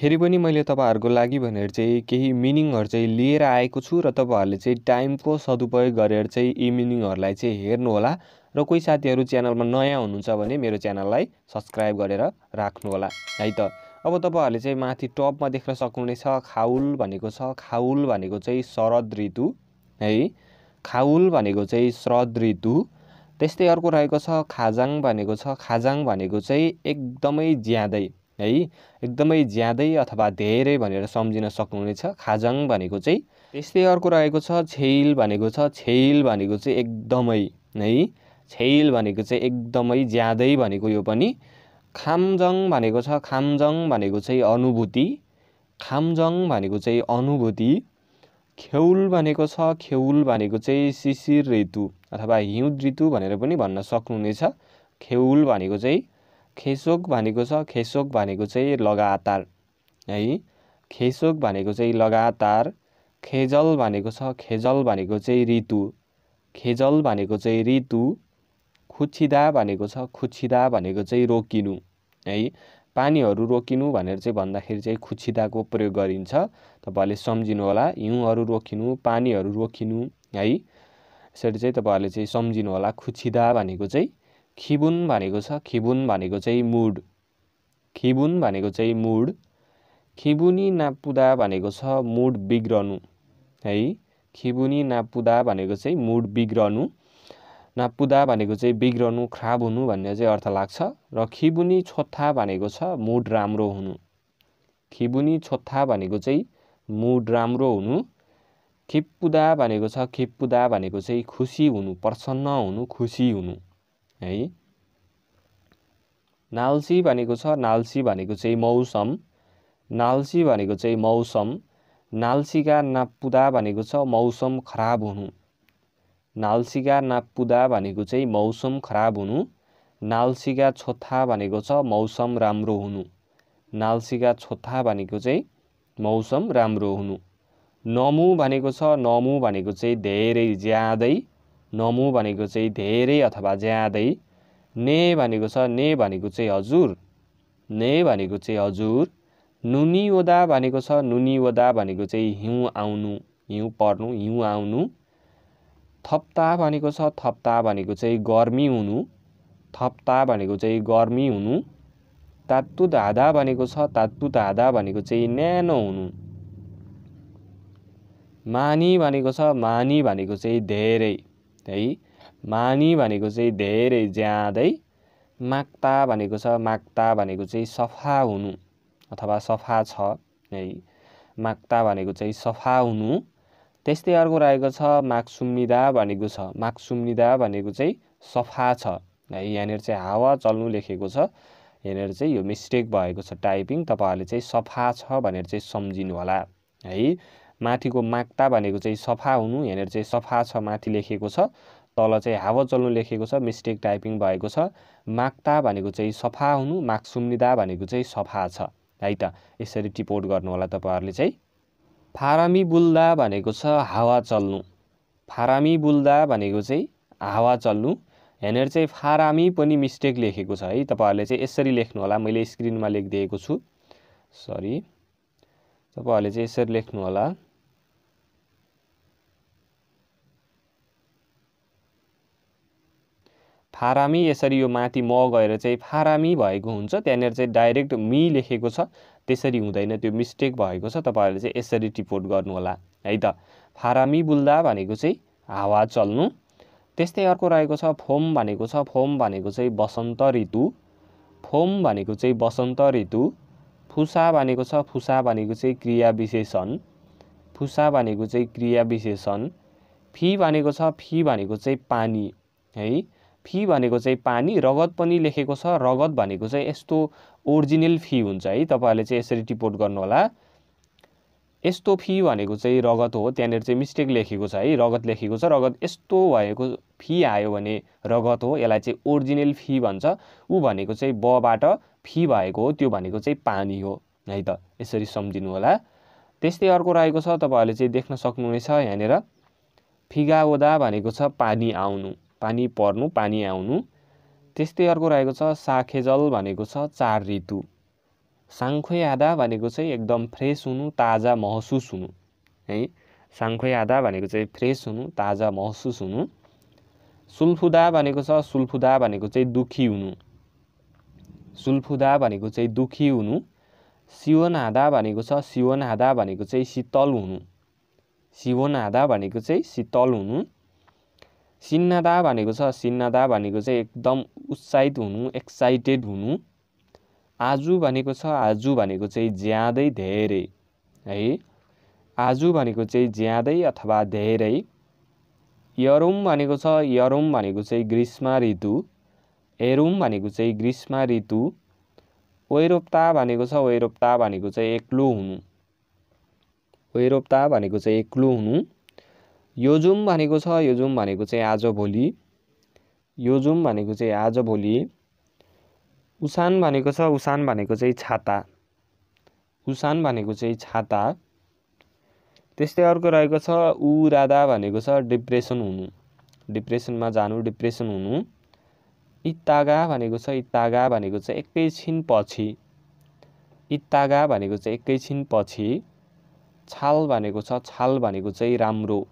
फेरि पनि मैले तपाईँहरूको लागि भनेर चाहिँ केही मिनिङहरू चाहिँ लिएर आएको छु र तपाईँहरूले चाहिँ टाइमको सदुपयोग गरेर चाहिँ यी मिनिङहरूलाई चाहिँ हेर्नुहोला र कोही साथीहरू च्यानलमा नयाँ हुनुहुन्छ भने मेरो च्यानललाई सब्सक्राइब गरेर राख्नुहोला है त अब तपाईँहरूले चाहिँ माथि टपमा देख्न सक्नुहुनेछ खाउल भनेको छ खाउल भनेको चाहिँ शरद ऋतु है खाउल भनेको चाहिँ शरद ऋतु त्यस्तै अर्को रहेको छ खाजाङ भनेको छ खाजाङ भनेको चाहिँ एकदमै ज्यादै है एकदमै ज्यादै अथवा धेरै भनेर सम्झिन सक्नुहुनेछ खाजाङ भनेको चाहिँ त्यस्तै अर्को रहेको छ छेल भनेको छ छेल भनेको चाहिँ एकदमै है छेल भनेको चाहिँ एकदमै ज्यादै भनेको यो पनि खामजङ भनेको छ खामजङ भनेको चाहिँ अनुभूति खामजङ भनेको चाहिँ अनुभूति खेउल भनेको छ खेउल भनेको चाहिँ शिशिर ऋतु अथवा हिउँद ऋतु भनेर पनि भन्न सक्नुहुनेछ खेउल भनेको चाहिँ खेसोक भनेको छ खेसोक भनेको चाहिँ लगातार है खेसोक भनेको चाहिँ लगातार खेजल भनेको छ खेजल भनेको चाहिँ ऋतु खेजल भनेको चाहिँ ऋतु खुच्छिदा भनेको छ खुच्छिदा भनेको चाहिँ रोकिनु है पानीहरू रोकिनु भनेर चाहिँ भन्दाखेरि चाहिँ खुच्छिदाको प्रयोग गरिन्छ तपाईँहरूले सम्झिनु होला हिउँहरू रोकिनु पानीहरू रोकिनु है यसरी चाहिँ तपाईँहरूले चाहिँ सम्झिनु होला खुच्छिदा भनेको चाहिँ खिबुन भनेको छ खिबुन भनेको चाहिँ मुड खिबुन भनेको चाहिँ मुड खिबुनी नापुदा भनेको छ मुड बिग्रनु है खिबुनी नापुदा भनेको चाहिँ मुड बिग्रनु नापुदा भनेको चाहिँ बिग्रनु खराब हुनु भन्ने चाहिँ अर्थ लाग्छ र खिबुनी छोत्था भनेको छ मुड राम्रो हुनु खिबुनी छोथा भनेको चाहिँ मुड राम्रो हुनु खिप्पुदा भनेको छ खिप्पुदा भनेको चाहिँ खुसी हुनु प्रसन्न हुनु खुसी हुनु है नाल्सी भनेको छ नाल्सी भनेको चाहिँ मौसम नाल्सी भनेको चाहिँ मौसम नाल्सिका नापुदा भनेको छ मौसम खराब हुनु नाल्सिका नापुदा भनेको चाहिँ मौसम खराब हुनु नाल्सिका छोथा भनेको छ मौसम राम्रो हुनु नाल्सिका छोथा भनेको चाहिँ मौसम राम्रो हुनु नमु भनेको छ नमु भनेको चाहिँ धेरै ज्यादै नमु भनेको चाहिँ धेरै अथवा ज्यादै ने भनेको छ ने भनेको चाहिँ हजुर ने भनेको चाहिँ हजुर नुनी ओदा भनेको छ नुनी ओदा भनेको चाहिँ हिउँ आउनु हिउँ पर्नु हिउँ आउनु थप्ता भनेको छ थप्ता भनेको चाहिँ गर्मी हुनु थप्ता भनेको चाहिँ गर्मी हुनु तात्तु धाँदा भनेको छ तात्तु धाँदा भनेको चाहिँ न्यानो हुनु मानी भनेको छ मानी भनेको चाहिँ धेरै है मानी भनेको चाहिँ धेरै ज्यादै माग्ता भनेको छ माग्ता भनेको चाहिँ सफा हुनु अथवा सफा छ है माक्ता भनेको चाहिँ सफा हुनु त्यस्तै अर्को रहेको छ माक्सुम्निदा भनेको छ माक्सुम्निदा भनेको चाहिँ सफा छ है यहाँनिर चाहिँ हावा चल्नु लेखेको छ यहाँनिर चाहिँ यो मिस्टेक भएको छ टाइपिङ तपाईँहरूले चाहिँ सफा छ भनेर चाहिँ सम्झिनु होला है माथिको माक्ता भनेको चाहिँ सफा हुनु यहाँनिर चाहिँ सफा छ माथि लेखेको छ तल चाहिँ हावा चल्नु लेखेको छ मिस्टेक टाइपिङ भएको छ माक्ता भनेको चाहिँ सफा हुनु माक्सुम्निदा भनेको चाहिँ सफा छ है त यसरी टिपोट गर्नु होला तपाईँहरूले चाहिँ फारामी बुल्दा भनेको छ हावा चल्नु फारामी बुल्दा भनेको चाहिँ हावा चल्नु यहाँनिर चाहिँ फारामी पनि मिस्टेक लेखेको छ है तपाईँहरूले चाहिँ यसरी लेख्नु होला मैले स्क्रिनमा लेखिदिएको छु सरी तपाईँहरूले चाहिँ यसरी लेख्नु होला फारामी यसरी यो माथि म गएर चाहिँ फारामी भएको हुन्छ त्यहाँनिर चाहिँ डाइरेक्ट मी लेखेको छ त्यसरी हुँदैन त्यो मिस्टेक भएको छ तपाईँहरूले चाहिँ यसरी टिपोट गर्नुहोला है त फारामी बुल्दा भनेको चाहिँ हावा चल्नु त्यस्तै अर्को रहेको छ फोम भनेको छ फोम भनेको चाहिँ बसन्त ऋतु फोम भनेको चाहिँ बसन्त ऋतु फुसा भनेको छ फुसा भनेको चाहिँ क्रिया विशेषण फुसा भनेको चाहिँ क्रिया विशेषण फी भनेको छ फी भनेको चाहिँ पानी है फी भनेको चाहिँ पानी रगत पनि लेखेको छ रगत भनेको चाहिँ यस्तो ओरिजिनल फी हुन्छ है तपाईँहरूले चाहिँ यसरी टिपोट गर्नुहोला यस्तो फी भनेको चाहिँ रगत हो त्यहाँनिर चाहिँ मिस्टेक लेखेको छ है रगत लेखेको छ रगत यस्तो भएको फी आयो भने रगत हो यसलाई चाहिँ ओरिजिनल फी भन्छ ऊ भनेको चाहिँ बबाट फी भएको हो त्यो भनेको चाहिँ पानी हो है त यसरी सम्झिनु होला त्यस्तै अर्को रहेको छ तपाईँहरूले चाहिँ देख्न सक्नुहुनेछ यहाँनिर फिगाओदा भनेको छ पानी आउनु पानी पर्नु पानी आउनु त्यस्तै अर्को रहेको छ साखेजल भनेको छ चार ऋतु साङ्खुै आधा भनेको चाहिँ एकदम फ्रेस हुनु ताजा महसुस हुनु है साङ्खुै आधा भनेको चाहिँ फ्रेस हुनु ताजा महसुस हुनु सुल्फुदा भनेको छ सुल्फुदा भनेको चाहिँ दुखी हुनु सुल्फुदा भनेको चाहिँ दुखी हुनु सिवन भनेको छ सिवन भनेको चाहिँ शीतल हुनु सिवन भनेको चाहिँ शीतल हुनु सिन्नता भनेको छ सिन्नता भनेको चाहिँ एकदम उत्साहित हुनु एक्साइटेड हुनु आज भनेको छ आज भनेको चाहिँ ज्यादै धेरै है आज भनेको चाहिँ ज्यादै अथवा धेरै यरुम भनेको छ यरुम भनेको चाहिँ ग्रीष्म ऋतु एरुम भनेको चाहिँ ग्रीष्म ऋतु वैरोप्ता भनेको छ वैरोप्ता भनेको चाहिँ एक्लो हुनु वैरोप्ता भनेको चाहिँ एक्लो हुनु यो जुम भनेको छ यो जुम भनेको चाहिँ आज भोलि यो जुम भनेको चाहिँ आज भोलि उसान भनेको छ उसान भनेको चाहिँ छाता उसान भनेको चाहिँ छाता त्यस्तै अर्को रहेको छ ऊ राधा भनेको छ डिप्रेसन हुनु डिप्रेसनमा जानु डिप्रेसन हुनु इत्तागा भनेको छ इत्तागा भनेको चाहिँ एकैछिन पछि इत्तागा भनेको चाहिँ एकैछिन पछि छाल भनेको छ छाल भनेको चाहिँ राम्रो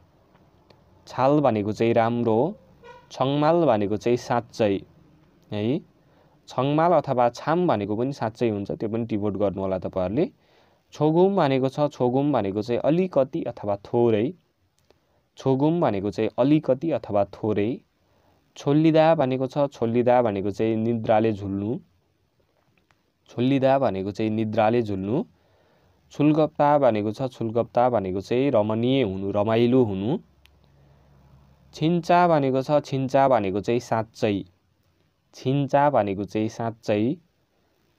छाल भनेको चाहिँ राम्रो हो छङमाल भनेको चाहिँ साँच्चै है छङमाल अथवा छाम भनेको पनि साँच्चै हुन्छ त्यो पनि डिभोट गर्नु होला तपाईँहरूले छोगुम भनेको छ छोगुम भनेको चाहिँ अलिकति अथवा थोरै छोगुम भनेको चाहिँ अलिकति अथवा थोरै छोल्लिदा भनेको छ छोल्लिदा भनेको चाहिँ निद्राले झुल्नु छोल्लिदा भनेको चाहिँ निद्राले झुल्नु छुलगप्ता भनेको छ छुलगप्ता भनेको चाहिँ रमणीय हुनु रमाइलो हुनु छिन्चा भनेको छ छिन्चा भनेको चाहिँ साँच्चै छिन्चा भनेको चाहिँ साँच्चै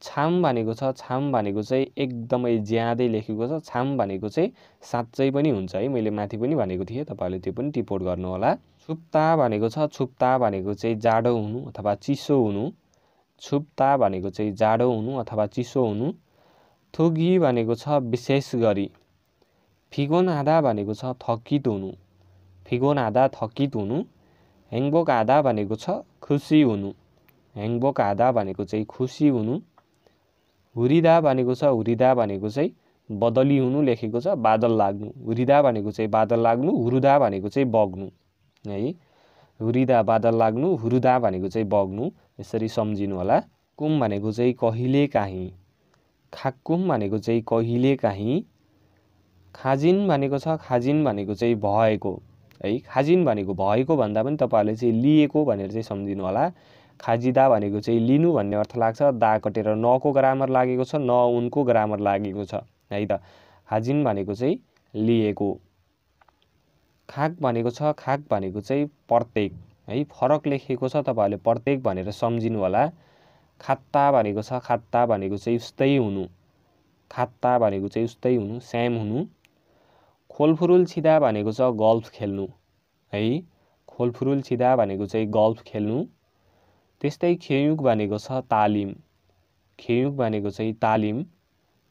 छाम भनेको छ छाम भनेको चाहिँ एकदमै ज्यादै लेखेको छ छाम भनेको चाहिँ साँच्चै पनि हुन्छ है मैले माथि पनि भनेको थिएँ तपाईँहरूले त्यो पनि टिपोट होला छुप्ता भनेको छ छुप्ता भनेको चाहिँ जाडो हुनु अथवा चिसो हुनु छुप्ता भनेको चाहिँ जाडो हुनु अथवा चिसो हुनु थुगी भनेको छ विशेष गरी फिगोनादा भनेको छ थकित हुनु फिगोन आधा थकित हुनु ह्याङबोक आधा भनेको छ खुसी हुनु ह्याङबोक आधा भनेको चाहिँ खुसी हुनु हुरिदा भनेको छ हुरिदा भनेको चाहिँ बदली हुनु लेखेको छ बादल लाग्नु हुरिदा भनेको चाहिँ बादल लाग्नु हुरुदा भनेको चाहिँ बग्नु है हुरिदा बादल लाग्नु हुरुदा भनेको चाहिँ बग्नु यसरी सम्झिनु होला कुम भनेको चाहिँ कहिले काहीँ खाकुम भनेको चाहिँ कहिले काहीँ खाजिन भनेको छ खाजिन भनेको चाहिँ भएको है खाजिन भनेको भएको भन्दा पनि तपाईँहरूले चाहिँ लिएको भनेर चाहिँ सम्झिनु होला खाजिदा भनेको चाहिँ लिनु भन्ने अर्थ लाग्छ दा कटेर नको ग्रामर लागेको छ न उनको ग्रामर लागेको छ है त हाजिन भनेको चाहिँ लिएको खाक भनेको छ खाक भनेको चाहिँ प्रत्येक है फरक लेखेको छ तपाईँहरूले प्रत्येक भनेर सम्झिनु होला खात्ता भनेको छ खात्ता भनेको चाहिँ उस्तै हुनु खात्ता भनेको चाहिँ उस्तै हुनु स्याम हुनु खोलफुरुल छिदा भनेको छ गल्फ खेल्नु है खोलफुरुल छिदा भनेको चाहिँ गल्फ खेल्नु त्यस्तै खेयुक भनेको छ तालिम खेयुक भनेको चाहिँ तालिम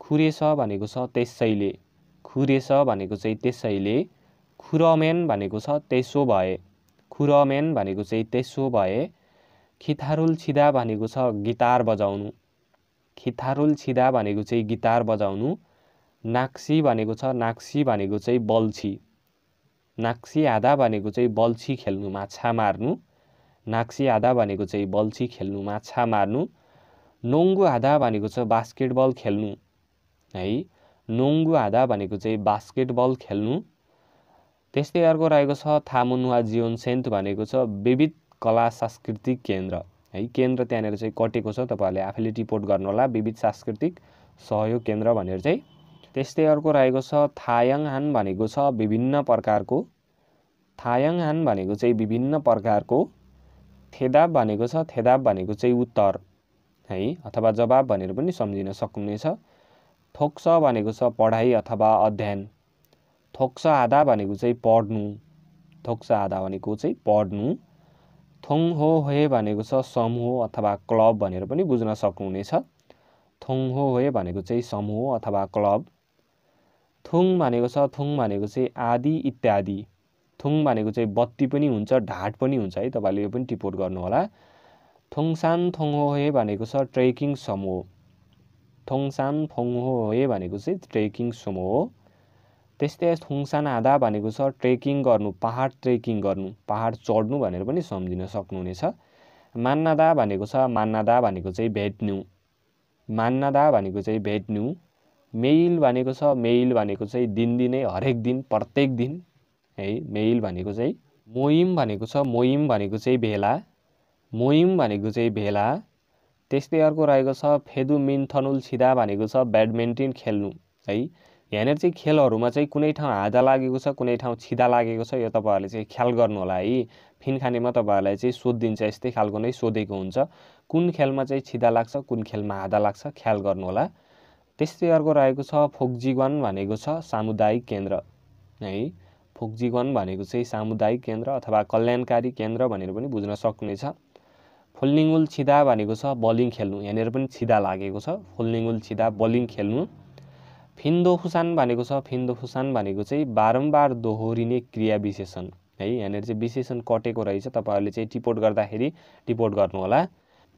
खुरेस भनेको छ त्यसैले खुरेस भनेको चाहिँ त्यसैले खुरमेन भनेको छ त्यसो भए खुरमेन भनेको चाहिँ त्यसो भए खिथारुल छिदा भनेको छ गिटार बजाउनु खिथारुल छिदा भनेको चाहिँ गिटार बजाउनु नाक्सी भनेको छ नाक्सी भनेको चाहिँ बल्छी नाक्सी आधा भनेको चाहिँ बल्छी खेल्नु माछा मार्नु नाक्सी आधा भनेको चाहिँ बल्छी खेल्नु माछा मार्नु नोङ्गु आधा भनेको छ बास्केटबल खेल्नु है नोङ्गु आधा भनेको चाहिँ बास्केटबल खेल्नु त्यस्तै अर्को रहेको छ थामुनुवा जीवन सेन्त भनेको छ विविध कला सांस्कृतिक केन्द्र है केन्द्र त्यहाँनिर चाहिँ कटेको छ तपाईँहरूले आफैले रिपोर्ट गर्नुहोला विविध सांस्कृतिक सहयोग केन्द्र भनेर चाहिँ त्यस्तै अर्को रहेको छ हान भनेको छ विभिन्न प्रकारको हान भनेको चाहिँ विभिन्न प्रकारको थेदाब भनेको छ थेदाब भनेको चाहिँ उत्तर है अथवा जवाब भनेर पनि सम्झिन सक्नुहुनेछ थोक्स भनेको छ पढाइ अथवा अध्ययन थोक्स आधा भनेको चाहिँ पढ्नु थोक्स आधा भनेको चाहिँ पढ्नु थोङ हो हे भनेको छ समूह अथवा क्लब भनेर पनि बुझ्न सक्नुहुनेछ थोङ हो हे भनेको चाहिँ समूह अथवा क्लब थुङ भनेको छ थुङ भनेको चाहिँ आदि इत्यादि थुङ भनेको चाहिँ बत्ती पनि हुन्छ ढाट पनि हुन्छ है तपाईँले यो पनि टिपोट गर्नुहोला थोङसान थोङहोहे भनेको छ ट्रेकिङ समूह थोङसान थोङहोहे भनेको चाहिँ ट्रेकिङ समूह हो त्यस्तै थुङसान आधा भनेको छ ट्रेकिङ गर्नु पाहाड ट्रेकिङ गर्नु पाहाड चढ्नु भनेर पनि सम्झिन सक्नुहुनेछ मान्नादा भनेको छ मान्नादा भनेको चाहिँ भेट्नु मान्नादा भनेको चाहिँ भेट्नु मेल भनेको छ मेल भनेको चाहिँ दिनदिनै हरेक दिन प्रत्येक दिन है मेल भनेको चाहिँ मोइम भनेको छ मोइम भनेको चाहिँ भेला मोइम भनेको चाहिँ भेला त्यस्तै अर्को रहेको छ फेदु मिन्थनुल छिदा भनेको छ ब्याडमिन्टन खेल्नु है यहाँनिर चाहिँ खेलहरूमा चाहिँ कुनै ठाउँ हादा लागेको छ कुनै ठाउँ छिदा लागेको छ यो तपाईँहरूले चाहिँ ख्याल गर्नुहोला है फिन खानेमा तपाईँहरूलाई चाहिँ सोधिदिन्छ यस्तै खालको नै सोधेको हुन्छ कुन खेलमा चाहिँ छिदा लाग्छ कुन खेलमा हाँदा लाग्छ ख्याल गर्नुहोला त्यस्तै अर्को रहेको छ फोक्जीवन भनेको छ सामुदायिक केन्द्र है फोक्जीवन भनेको चाहिँ सामुदायिक केन्द्र अथवा कल्याणकारी केन्द्र भनेर पनि बुझ्न सक्नेछ फुल्लिङ्गुल छिदा भनेको छ बलिङ खेल्नु यहाँनिर पनि छिदा लागेको छ फोल्लिङुल छिदा बलिङ खेल्नु फिन्दो फिन्दोफुसान भनेको छ फिन्दो फिन्दोफुसान भनेको चाहिँ बारम्बार दोहोरिने क्रिया विशेषण है यहाँनिर चाहिँ विशेषण कटेको रहेछ तपाईँहरूले चाहिँ टिपोट गर्दाखेरि टिपोट गर्नुहोला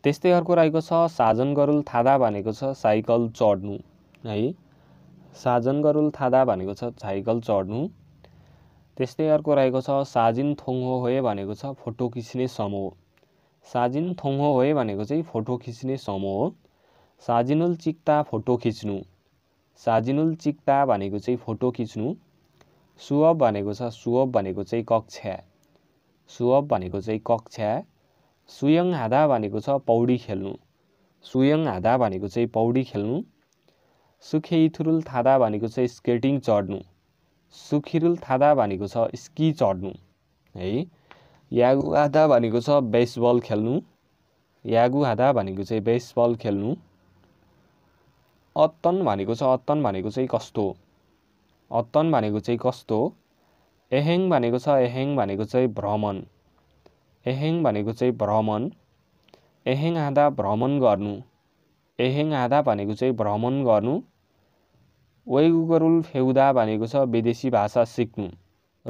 त्यस्तै अर्को रहेको छ साजन गरुल थादा भनेको छ साइकल चढ्नु है साजन गरुल थादा भनेको छ साइकल चढ्नु त्यस्तै अर्को रहेको छ साजिन थोङहो होए भनेको छ फोटो खिच्ने समूह साजिन थोङहो होए भनेको चाहिँ फोटो खिच्ने समूह हो साजिनुल चिक्ता फोटो खिच्नु साजिनुल चिक्ता भनेको चाहिँ फोटो खिच्नु सुअब भनेको छ सुअब भनेको चाहिँ कक्षा सुअब भनेको चाहिँ कक्षा सुयङ हाँदा भनेको छ पौडी खेल्नु सुयङ हाँदा भनेको चाहिँ पौडी खेल्नु सुखेइथुरुल थादा भनेको चाहिँ स्केटिङ चढ्नु सुखिरुल थादा भनेको छ स्की चढ्नु है यागु हादा भनेको छ बेसबल खेल्नु यागु हादा भनेको चाहिँ बेसबल खेल्नु अत्तन भनेको छ अत्तन भनेको चाहिँ कस्तो अत्तन भनेको चाहिँ कस्तो एहेङ भनेको छ एहेङ भनेको चाहिँ भ्रमण एहेङ भनेको चाहिँ भ्रमण एहेङ आधा भ्रमण गर्नु एहेङ आधा भनेको चाहिँ भ्रमण गर्नु वैगुगरुल फेउदा भनेको छ विदेशी भाषा सिक्नु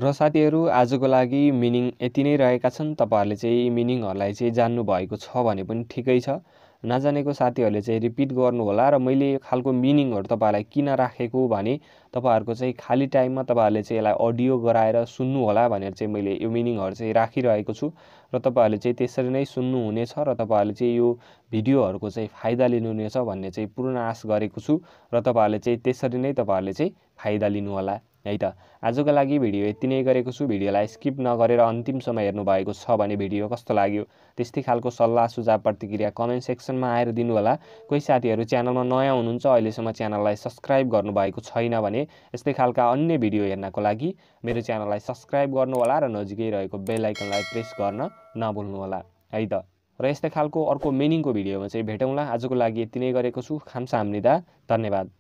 र साथीहरू आजको लागि मिनिङ यति नै रहेका छन् तपाईँहरूले चाहिँ मिनिङहरूलाई चाहिँ जान्नुभएको छ भने पनि ठिकै छ नजानेको साथीहरूले चाहिँ रिपिट गर्नुहोला र मैले यो खालको मिनिङहरू तपाईँहरूलाई किन राखेको भने तपाईँहरूको चाहिँ खाली टाइममा तपाईँहरूले चाहिँ यसलाई अडियो गराएर सुन्नुहोला भनेर चाहिँ मैले यो मिनिङहरू चाहिँ राखिरहेको छु र तपाईँहरूले चाहिँ त्यसरी नै सुन्नुहुनेछ र तपाईँहरूले चाहिँ यो भिडियोहरूको चाहिँ फाइदा लिनुहुनेछ भन्ने चाहिँ पूर्ण आश गरेको छु र तपाईँहरूले चाहिँ त्यसरी नै तपाईँहरूले चाहिँ फाइदा लिनुहोला है त आजको लागि भिडियो यति नै गरेको छु भिडियोलाई स्किप नगरेर अन्तिमसम्म हेर्नुभएको छ भने भिडियो कस्तो लाग्यो त्यस्तै खालको सल्लाह सुझाव प्रतिक्रिया कमेन्ट सेक्सनमा आएर दिनुहोला कोही साथीहरू च्यानलमा नयाँ हुनुहुन्छ अहिलेसम्म च्यानललाई सब्सक्राइब गर्नुभएको छैन भने यस्तै खालका अन्य भिडियो हेर्नको लागि मेरो च्यानललाई सब्सक्राइब होला र नजिकै रहेको बेलायकनलाई प्रेस गर्न नभुल्नु होला है त र यस्तै खालको अर्को मिनिङको भिडियोमा चाहिँ भेटौँला आजको लागि यति नै गरेको छु खाम्सा हामीदा धन्यवाद